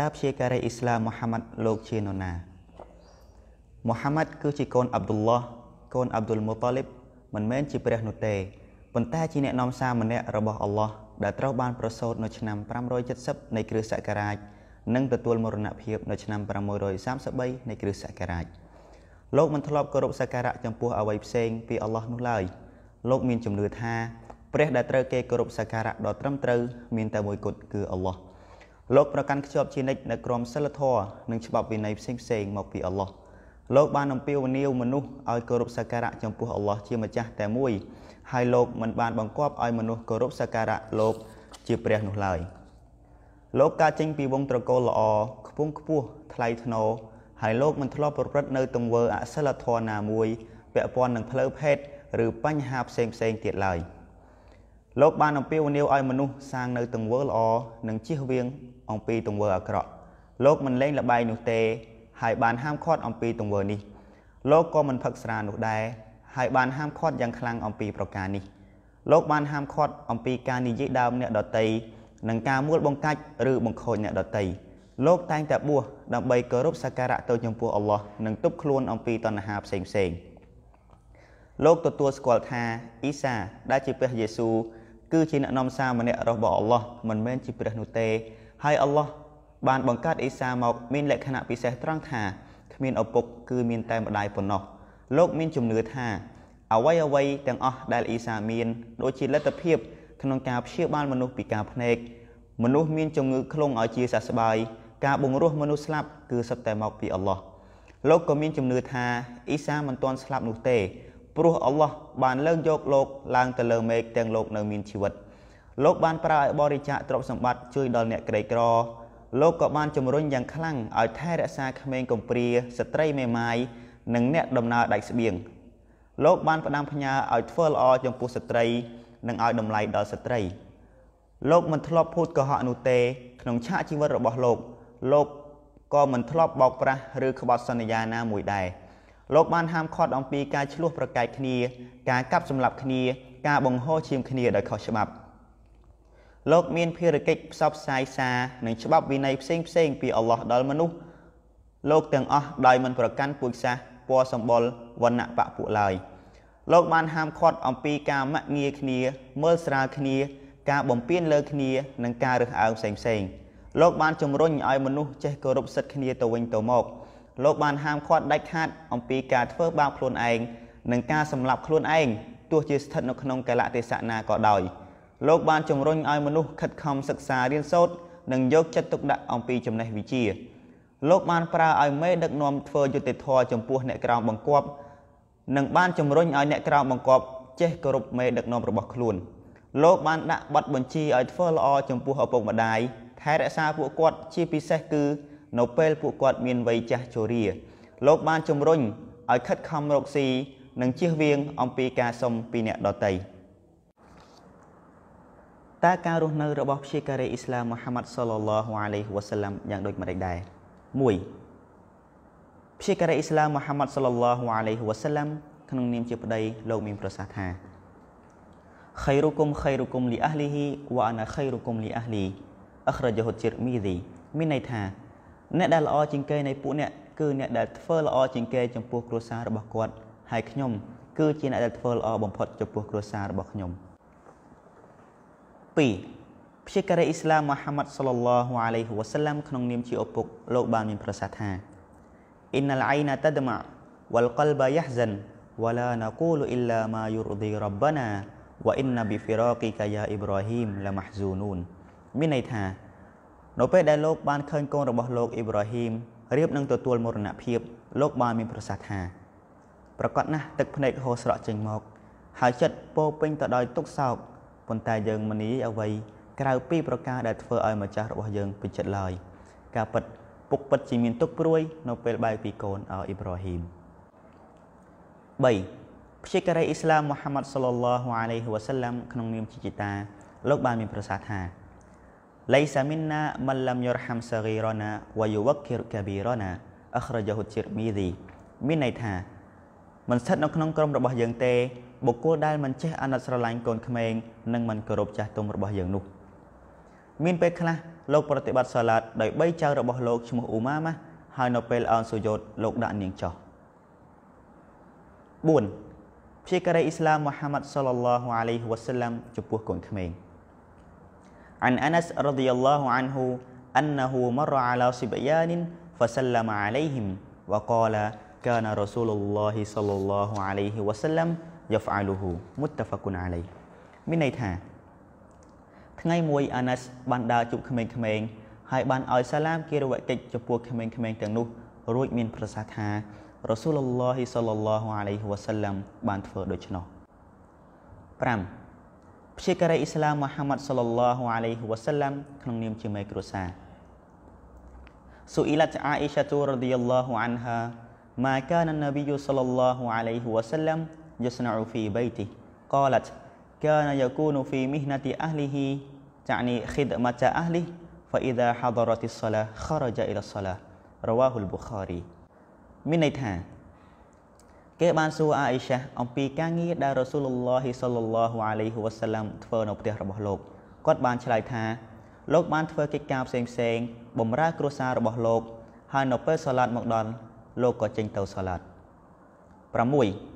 តើព្យាការីអ៊ីស្លាមមូហាម៉ាត់លោកជានរណាមូហាម៉ាត់គឺជាកូនអាប់ឌុលឡោះកូនអាប់ឌុលមូតាលីបមិនមែនជាព្រះ នោះទេប៉ុន្តែជាអ្នកនាំសារម្នាក់របស់អល់ឡោះដែលត្រូវបានប្រសូតនៅឆ្នាំ570នៃគ្រិស្តសករាជនិងទទួលមរណភាពនៅឆ្នាំ633នៃគ្រិស្តសករាជលោកមិនធ្លាប់គោរពសក្ការៈចំពោះអ្វីផ្សេងពីអល់ឡោះនោះឡើយលោក មានជំនឿថា ព្រះដែលត្រូវគេគោរពសក្ការៈដ៏ត្រឹមត្រូវមានតែមួយគត់គឺអល់ឡោះ។លោកប្រកាន់ខ្ជាប់ជានិច្ចនៅក្រមសិលធម៌និងច្បាប់វិន័យផ្សេងផ្សេងមកពីអល់ឡោះលោក បានអំពាវនាវមនុស្សឲ្យគោរពសក្ការៈចំពោះអល់ឡោះជាម្ចាស់តែមួយហើយលោកមិនបានបង្គាប់ឲ្យមនុស្សគោរពសក្ការៈលោកជាព្រះនោះឡើយលោកកើតចេញពីវង្សត្រកូលល្អខ្ពង់ខ្ពស់ថ្លៃថ្នូរហើយលោកមិនធ្លាប់ប្រព្រឹត្តនៅទង្វើ អសិលធម៌ណាមួយពាក់ព័ន្ធនឹងផ្លូវភេទឬបញ្ហាផ្សេងផ្សេងទៀតឡើយលោកបានអំពាវនាវឲ្យមនុស្សសាងនៅទង្វើល្អនិងជៀសវាងអំពីទង្វើអាក្រក់លោកមិនលែងលបែងនោះទេហើយបានហាមឃាត់អំពីទង្វើនេះ លោកក៏មិនផឹកស្រានោះដែរហើយបានហាមឃាត់យ៉ាងខ្លាំងអំពីប្រការនេះ លោកបាន ហាមឃាត់អំពីការនិយាយដើមអ្នកដតីនិងការមួលបង្កាច់ឬបង្ខូចអ្នកដតីលោកតែងតែបួសដើម្បីគោរពសក្ការៈទៅចំពោះអល់ឡោះនិងទប់ខ្លួនអំពីតណ្ហាផ្សេងផ្សេងលោកទទួលស្គាល់ថាអ៊ីសាដែលជាព្រះយេស៊ូវគឺជាអ្នកនាំសារម្នាក់របស់អល់ឡោះមិនមែនជាព្រះនោះទេហើយអល់ឡោះបានបង្កើតអ៊ីសាមកមានលក្ខណៈពិសេសត្រង់ថាគ្មានឪពុកគឺមានតែម្ដាយប៉ុណ្ណោះលោក មាន ជំនឿថាអ្វីអ្វីទាំងអស់ដែលអ៊ីសាមានដូចជាលទ្ធភាពក្នុងការព្យាបាលមនុស្សពីការភ្នែកមនុស្សមានជំងឺឃ្លងឲ្យជាសះស្បើយការបង្រោះមនុស្សស្លាប់គឺសុទ្ធតែមកពីអល់ឡោះលោកក៏មានជំនឿថាអ៊ីសាមិនទាន់ស្លាប់នោះទេព្រោះអល់ឡោះបានលើកយកលោកឡើងទៅលើមេឃទាំងលោកនៅមានជីវិតលោកបានប្រើឲ្យបរិច្ចាគទ្រព្យសម្បត្តិជួយដល់អ្នកក្រីក្រលោកក៏បានជំរុញយ៉ាងខ្លាំងឲ្យថែរក្សាក្មេងកំព្រាស្ត្រីមេម៉ាយនិងអ្នកដំណើរដាច់ស្បៀងលោកបានផ្ដាំផ្ញើឲ្យធ្វើល្អចំពោះស្ត្រី និងឲ្យតម្លៃដល់ស្ត្រី លោកមិនធ្លាប់ភូតកុហកនោះទេក្នុងឆាកជីវិតរបស់លោក លោកក៏មិនធ្លាប់បោកប្រាស់ឬក្បត់សន្យាណាមួយដែរលោកបានហាមឃាត់អំពីការឈ្លោះប្រកែកគ្នាការកាប់សម្លាប់គ្នាការបង្ហូរឈាមគ្នាដោយខុសច្បាប់លោកមានភារកិច្ចផ្សព្វផ្សាយសារនិងច្បាប់វិន័យផ្សេងផ្សេងពីអល់ឡោះដល់មនុស្សលោកទាំងអស់ដោយមិន ប្រកាន់ពូជសាសន៍ពណ៌សម្បុរវណ្ណៈបកពួកឡើយលោកបានហាមឃាត់អំពីការមាក់ងាយគ្នាមើលស្រាលគ្នា ការបំពានលើ គ្នានិងការរើសអើងផ្សេងផ្សេង លោកបានជំរុញឲ្យមនុស្សចេះគោរពសិទ្ធិគ្នាទៅវិញទៅមក លោកបានហាមឃាត់ដាច់ខាតអំពីការធ្វើបាបខ្លួនឯងនិងការសម្លាប់ខ្លួនឯងទោះជាស្ថិតនៅក្នុងកលៈទេសៈណាក៏ដោយ។លោកបានជំរុញឲ្យមនុស្សខិតខំសិក្សារៀនសូត្រនិងយកចិត្តទុកដាក់អំពីចំណេះវិជ្ជា លោកបានប្រើឲ្យមេដឹកនាំធ្វើយុត្តិធម៌ចំពោះ អ្នកក្រោមបង្គាប់ និងបានជំរុញឲ្យអ្នកក្រោមបង្គាប់ចេះគោរពមេ ដឹកនាំរបស់ខ្លួនលោកបានដាក់ប័ណ្ណបញ្ជីឲ្យធ្វើល្អចំពោះឪពុកម្ដាយថែរក្សាពួកគាត់ជាពិសេសគឺ នៅពេលពួកគាត់មានវ័យចាស់ជរាលោកបានជំរុញឲ្យខិតខំរកស៊ីនិងជៀសវាងអំពីការសុំពីអ្នកដទៃ។តើការរស់នៅរបស់ព្យាការីអ៊ីស្លាមមូហាម៉ាត់សល្លឡោះអាឡៃហ៊ីវ៉ាសាឡាំយ៉ាងដូចម្តេចដែរ1ព្យាការីអ៊ីស្លាមមូហាម៉ាត់សល្លឡោះអាឡៃហ៊ីវ៉ាសាឡាំក្នុង នាម ជាប្តីលោកមានប្រសាសន៍ថាខៃរុគុមខៃរុគុមលីអះលីហ៊ីវ៉ាអានាខៃរុគុមលីអះលីអខ្រជហ៊ុតជីរមីឌីមានន័យថាអ្នកដែលល្អជាងគេនៃពួកអ្នកគឺអ្នកដែលធ្វើល្អជាងគេចំពោះគ្រួសាររបស់គាត់ហើយខ្ញុំ គឺជាអ្នកដែលធ្វើល្អបំផុតចំពោះគ្រួសាររបស់ខ្ញុំ។2ព្យាការីអ៊ីស្លាមមូហាម៉ាត់សល្លឡោះអាឡៃហ៊ីវ៉ាសាឡាំក្នុង នាមជាឪពុកលោកបានមានប្រសាសន៍ថាអ៊ីនលអៃណាតដម៉ាវលកលបាយ៉ាហ្សានវឡាណកូលអ៊ីឡាម៉ាយូរឌីរ៉ាប់បាណាវ៉ាអ៊ីនប៊ីហ្វីរ៉ាគីកាយ៉ាអ៊ីប្រាហ៊ីមឡាម៉ាហ្ស៊ូនូនមានន័យថានៅពេលដែលលោកបានឃើញកូនរបស់លោកអ៊ីប្រាហ៊ីមរៀបនឹងទទួលមរណភាពលោកបានមានប្រសាសន៍ថាប្រកាសណាស់ទឹកភ្នែកហូរស្រក់ចេញមកហើយចិត្តពោពេញទៅដោយទុក្ខសោកប៉ុន្តែយើងមិននិយាយអ្វីក្រៅពីប្រការដែលធ្វើឲ្យម្ចាស់របស់យើងពេញចិត្តឡើយការពិតពុកពិតជាមានទុកព្រួយ នៅពេលបែកពីកូនអអ៊ីប្រាហ៊ីម3ព្យាការីអ៊ីស្លាមមូហាម៉ាត់សល្លឡោះអាឡៃហ៊ីវ៉ាសាឡាំក្នុង នាមជាជាតាលោកបាន មានប្រសាសន៍ថាឡៃសាមីនណាមលឡាំយរហាំសាហ្គីរណាវយវគិរកាប៊ីរណាអខ្រជហ៊ុតជីរមីឌីមានន័យថាមិនស្ថិតនៅក្នុងក្រុមរបស់យើងទេបុគ្គលដែលមិនចេះអាណិតស្រឡាញ់កូនក្មេងនិងមិនគោរពចាស់ទុំរបស់យើងនោះមានពេលខ្លះលោកប្រតិបត្តិសាឡាត ដោយបីចៅរបស់លោកឈ្មោះអ៊ូម៉ាម៉ាហើយនៅពេលអោនសុយោតលោកដាក់នាងចោះ4ព្យាករៃអ៊ីស្លាមមូហាម៉ាត់សល្លឡោះអាឡៃហ៊ីវ៉ាសាឡាំចំពោះកូនក្មេង عن أنس رضي الله عنه أنه مر على صبيان فسلم عليهم وقال كان رسول الله صلى الله عليه وسلم yaf'aluhu muttafaqun alayh មានន័យថាថ្ងៃមួយអាណាសបានដើរជួបក្មេងៗហើយបានឲ្យសាឡាមគេរវកិច្ចចំពោះក្មេងៗទាំងនោះរួចមាន ប្រសាសន៍ថារ៉ាស៊ូលឡោះសលឡោះអាឡៃហ៊ីវ៉ាសាឡាំបានធ្វើដូច្នោះ5ព្យាការីអ៊ីស្លាមមូហាម៉ាត់សលឡោះអាឡៃហ៊ីវ៉ាសាឡាំ ក្នុងនាមជាមេគ្រួសារស៊ូអ៊ីឡាតអាអ៊ីសាទូរ៉ាឌីយ៉ាឡោះអានហាម៉ាកានណាប៊ីយូសលឡោះអាឡៃហ៊ីវ៉ាសាឡាំ يصنع في بيته قالت كان يكون في مهنة أهله تعني خدمة أهله فإذا حضرت الصلاة خرج إلى الصلاة رواه البخاري មានន័យថាគេបានសួរអាអ៊ីសាអំពីការងារដែលរ៉ាស៊ូលឡោះសលឡោះអាឡៃហ៊ីវ៉ាសាឡាំធ្វើនៅផ្ទះរបស់លោកគាត់បានឆ្លើយថា លោកបានធ្វើកិច្ចការផ្សេងផ្សេងបម្រើគ្រួសាររបស់លោកហើយនៅពេលសាឡាត់មកដល់លោកក៏ចេញទៅសាឡាត់6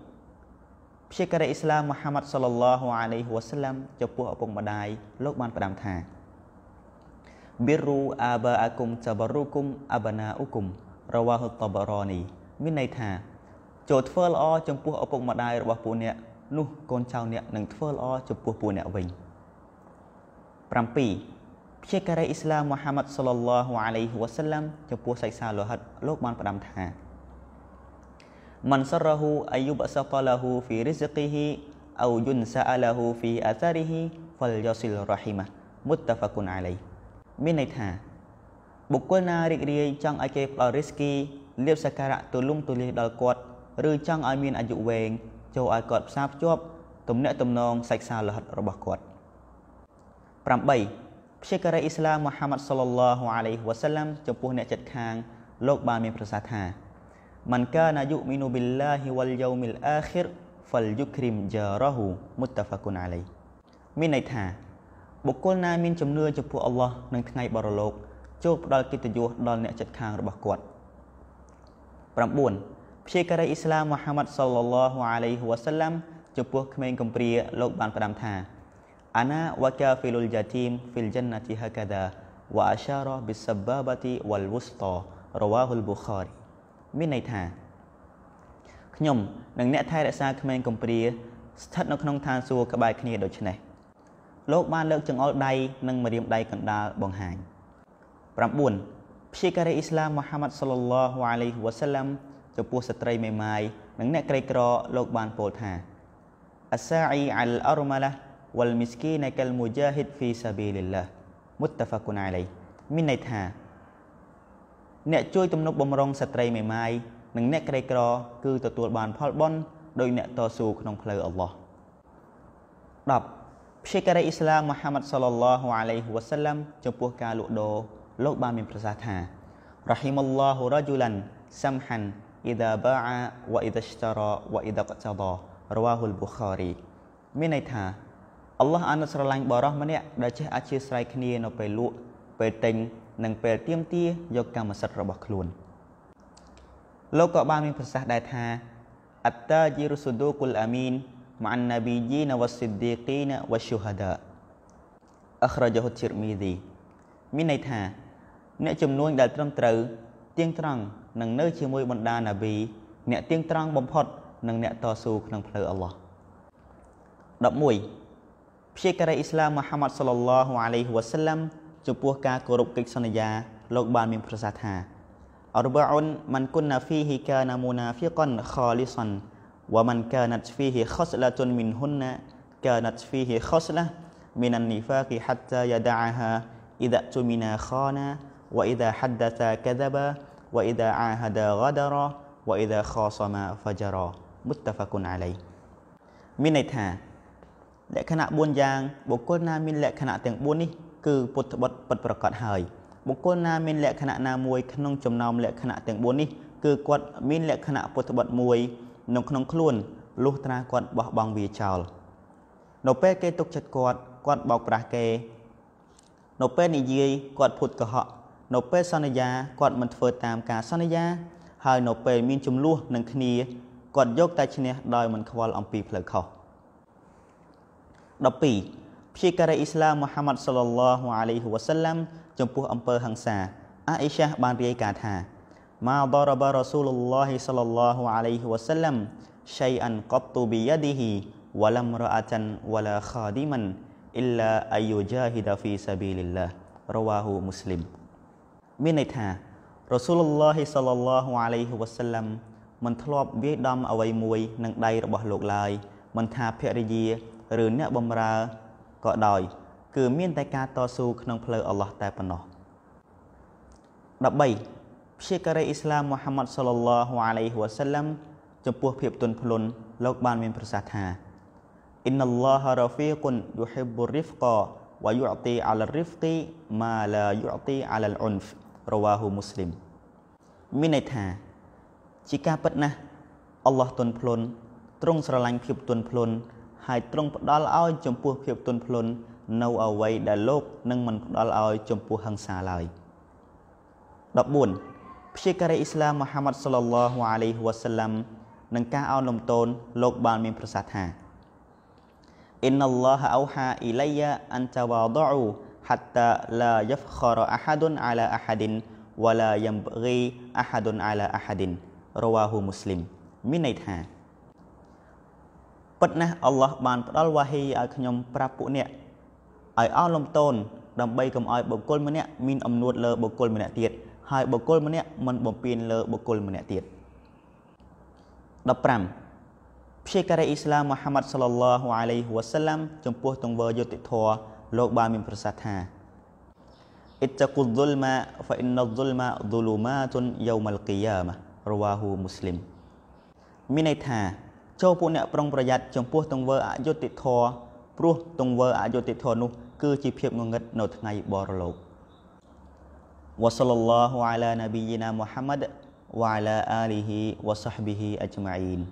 ព្យាករអ៊ីស្លាមមូហាម៉ាត់សល្លឡោះអាឡៃហ៊ីវ៉ាសឡាំចំពោះឪពុកម្ដាយលោកបានផ្ដាំថាប៊ីរូអាបាអាគុំតបរូគុំអាបណាអ៊ូគុំរវ៉ាហ៊ុតបរ៉ានីមានន័យថា ចូលធ្វើល្អចំពោះឪពុកម្ដាយរបស់ពួកអ្នក នោះកូនចៅអ្នកនឹងធ្វើល្អចំពោះពួកអ្នកវិញ7ព្យាករអ៊ីស្លាមមូហាម៉ាត់សល្លឡោះអាឡៃហ៊ីវ៉ាសឡាំចំពោះសិក្សាលោហិតលោក បានផ្ដាំថា man sarrahu ayyub saqalahu fi rizqihi au yun sa'alahu fi atharihi fal yasil rahimah muttafaqun alayh មានន័យថា បុគ្គលណារីករាយចង់ឲ្យគេផ្ដល់រិស្គីលៀបសក្ការៈទូលំទូលាយដល់គាត់ឬចង់ឲ្យមានអាយុវែងចូលឲ្យគាត់ផ្សារភ្ជាប់ទំនាក់ទំនងសាច់សាលហិតរបស់គាត់8ព្យាករអ៊ីស្លាមមូហាម៉ាត់សុលឡាហ៍អាឡៃហ៊ីវ៉ាសាឡាំចំពោះអ្នកចិត្តខាង លោកបានមានប្រសាសន៍ថាมันกานายุมินูบิลลาฮิวัลยามิลอาคิรฟัลยุคริมจารหูมุตตะฟะกุนอาลัยមានន័យថាបុគ្គលណាមានជំនឿចំពោះអល់ឡោះនឹងថ្ងៃបរលោកចូលផ្ដល់កិត្តិយសដល់អ្នកចិត្តខាងរបស់គាត់9ព្យាការីអ៊ីស្លាមមូហាម៉ាត់សល្លឡោះអាឡៃហ៊ីវ៉ាសាឡាំចំពោះក្មេងកំព្រាលោកបានផ្ដាំថាអាណាវ៉ាកាហ្វីលុលយ៉ាទីមហ្វីលជិនណាទីហាកាដាវ៉ាអាសារ៉ាប៊ីសសាបាបាទីវ៉ាល់វុស្តរវ៉ាហ៊ុលប៊ូខារីមានន័យថាខ្ញុំនិងអ្នកថែរក្សាក្មេងកំព្រាស្ថិតនៅក្នុងឋានសួគ៌ក្បែរគ្នាដូច្នេះលោកបានលើកចង្អុលដៃនិងម្រាមដៃកណ្ដាលបង្ហាញ9ព្យាការីអ៊ីស្លាមមូហាម៉ាត់សល្លឡោះអាឡៃហ៊ីវ៉ាសាឡាំចំពោះស្ត្រីមេម៉ាយ និងអ្នកក្រីក្រលោកបានពោលថាអាសាអ៊ីអាលអរម៉ាឡាវលមីស្គីណកលមូជាហ៊ីតហ្វីសាប៊ីលិលឡាមុតតាហ្វាគុនអាឡៃមានន័យថាអ្នកជួយទំនុកបំរុងស្ត្រីមេម៉ាយនិងអ្នកក្រីក្រគឺទទួលបានផលបុណ្យដោយអ្នកតស៊ូក្នុងផ្លូវអល់ឡោះ10ព្យាការីអ៊ីស្លាមមូហាម៉ាត់សល្លឡោះអាឡៃហ៊ីវ៉ាសាឡាំចំពោះការលក់ដូរលោកបានមានប្រសាសន៍ថារ៉ាហ៊ីមឡោះរ៉ាជូលាន់សាំហាន់អ៊ីដាបាអាវ៉ាអ៊ីដាស្តារ៉ាវ៉ាអ៊ីដាកតាដរវ៉ាហ៊ុលប៊ូខារី មានន័យថា អល់ឡោះអានស្រឡាញ់បរោះម្នាក់ដែលចេះអធ្យាស្រ័យគ្នានៅពេលលក់ពេលទិញនិងពេលទៀមទាយកកម្មសិទ្ធិរបស់ខ្លួនលោកក៏បានមានប្រសាសន៍ដែរថាអត្តាជីរុសុដូគុលអាមីនម៉ាអានណាប៊ីជីណាវ៉ាស៊ីឌីគីណាវ៉ាស៊ូហាដាអខ្រាជហ៊ុតធីរមីឌីមានន័យថា អ្នកចំនួនដែលត្រឹមត្រូវទៀងត្រង់នឹងនៅ ជាមួយបណ្ដាណាប៊ីអ្នកទៀងត្រង់បំផុត និងអ្នកតស៊ូក្នុងផ្លូវអល់ឡោះ11ព្យាករអ៊ីស្លាមមូហាម៉ាត់សល្លឡោះអាឡៃហ៊ីវ៉ាសាឡាំចំពោះការគោរពកិច្ចសន្យាលោកបានមានប្រសាសន៍ថាអរបុនមិនគុណហ្វីហ៊ីកាណាមូណាហ្វីកុនខលីសុនវ៉ាមិនកាណាត់ហ្វីហ៊ីខសឡាទុនមីនហ៊ុនណាកាណាត់ហ្វីហ៊ីខសឡាមីននីហ្វាគីហាត់តាយដាហា إذا اؤتمن خانا وإذا حدث كذب وإذا عاهد غدر وإذا خاصم فجر متفق عليه មានន័យថាលក្ខណៈ4យ៉ាងបុគ្គលណាមានលក្ខណៈទាំង4នេះគឺពុទ្ធបុត្រពិតប្រាកដហើយបុគ្គលណាមានលក្ខណៈណាមួយក្នុងចំណោមលក្ខណៈទាំង4នេះគឺគាត់មានលក្ខណៈពុទ្ធបុត្រមួយនៅក្នុងខ្លួនលុះត្រាគាត់បោះបង់វាចោលនៅពេលគេទុកចិត្តគាត់គាត់បោកប្រាស់គេនៅពេលនិយាយគាត់ភូតកុហកនៅពេលសន្យាគាត់មិនធ្វើតាមការសន្យាហើយនៅពេលមានចំនួននឹងគ្នាគាត់យក តែឈ្នះដោយមិនខ្វល់អំពីផ្លូវខុស12ព្យាការីអ៊ីស្លាមមូហាម៉ាត់សល្លឡោះអាឡៃហ៊ីវ៉ាសាឡាំ ចំពោះ អំពើហិង្សា អាអ៊ីសាបានរាយការណ៍ថាម៉ាដរបារ៉ាស៊ូលឡោះសល្លឡោះអាឡៃហ៊ីវ៉ាសាឡាំ شيئا قط بيده ولا امرأة ولا خادما إلا أن يجاهد في سبيل الله رواه مسلم មានន័យថារ៉ាស៊ូលឡោះសល្លឡោះអាឡៃហ៊ីវ៉ាសាឡាំមិនធ្លាប់វាយដំអ្វីមួយនឹងដៃរបស់ លោកឡើយមិនថាភរិយាឬអ្នកបម្រើក៏ដោយគឺមានតែការតស៊ូក្នុងផ្លូវអល់ឡោះតែប៉ុណ្ណោះ13ព្យាការីអ៊ីស្លាមមូហាម៉ាត់សល្លឡោះអាឡៃហ៊ីវ៉ាសាឡាំចំពោះភាពទន់ភ្លន់លោកបានមាន ប្រសាសន៍ថាអ៊ីនណឡោះរ៉ាហ្វីគុនយូហ៊ីប៊ូរីហ្វកាវ៉ាយូអទីអាឡារីហ្វគីម៉ាឡាយូអទីអាឡាលអ៊ុនហ្វរវ៉ាហ៊ូមូស្លីមមានន័យថាជាការពិតណាស់អល់ឡោះទន់ភ្លន់ទ្រង់ស្រឡាញ់ភាពទន់ភ្លន់ហើយទ្រង់ផ្ដល់ឲ្យចំពោះភាពទន់ភ្លន់នៅអ្វីដែលលោកនឹងមិនផ្ដល់ឲ្យចំពោះហិង្សាឡើយ14ព្យាការីអ៊ីស្លាមមូហាម៉ាត់សុលឡាហ៍អាឡៃហ៊ីវ៉ាសាឡាំនឹងការអោនលំទោនលោកបានមានប្រសាសន៍ថាអ៊ីនឡោះអោហាអ៊ីឡៃយ៉ាអានតាវ៉ាដូ حتى لا يفخر أحد على أحد ولا ينبغي أحد على أحد رواه مسلم មានន័យថាពិតណាស់អល់ឡោះបានផ្ដល់វ៉ាហ៊ីឲ្យខ្ញុំប្រាប់ពួកអ្នកឲ្យអស់លំទោនដើម្បីកុំឲ្យបុគ្គលម្នាក់មានអំនួតលើបុគ្គលម្នាក់ទៀតហើយបុគ្គលម្នាក់មិនបំពានលើបុគ្គលម្នាក់ទៀត15ព្យាករអ៊ីស្លាមមូហាម៉ាត់សាឡឡោះអាឡៃហ៊ីវ៉ាសាឡាំចំពោះទង្វើយុត្តិធម៌លោកបានមានប្រសាសន៍ថាអ៊ីតតាគុលឌុលម៉ាហ្វាអ៊ីនណឌុលម៉ាឌុលូម៉ាតុនយូមលគីយ៉ាម៉ារវ៉ាហ៊ូមូស្លីមមានន័យថាចូលពួកអ្នកប្រុងប្រយ័ត្នចំពោះទង្វើអយុត្តិធម៌ព្រោះទង្វើអយុត្តិធម៌នោះគឺជាភាពងងឹតនៅថ្ងៃបរលោកវ៉ាសលឡោះអាឡាណាប៊ីណាមូហាម៉ាត់វ៉ាឡាអាលីហ៊ីវ៉ាសាហ្ប៊ីហ៊ីអជ្ម៉ាអ៊ីន